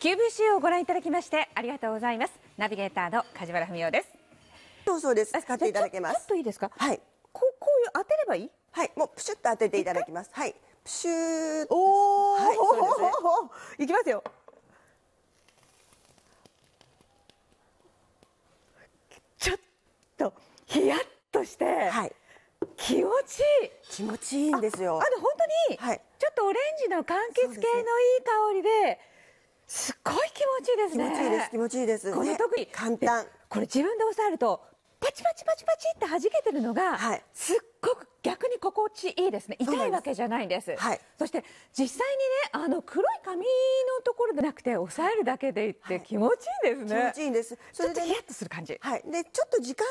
QVC をご覧いただきましてありがとうございますナビゲーターの梶原文雄ですそうそうです使っていただけますちょっといいですかはいこうこういう当てればいいはいもうプシュッと当てていただきますはいプシュッおお、はい、そうね、いきますよちょっとヒヤッとして、はい、気持ちいい気持ちいいんですよあの本当に、はい、ちょっとオレンジの柑橘系のいい香りですっごい気持ちいいですね気持ちいいです気持ちいいですこの特に簡単これ自分で押さえるとパチパチパチパチって弾けてるのが、はい、すっごく逆に心地いいですね痛いわけじゃないんです、はい、そして実際にねあの黒い髪のところでなくて押さえるだけでいって気持ちいいですね、はい、気持ちいいんですそれで、ね、ちょっとヒヤッとする感じはいでちょっと時間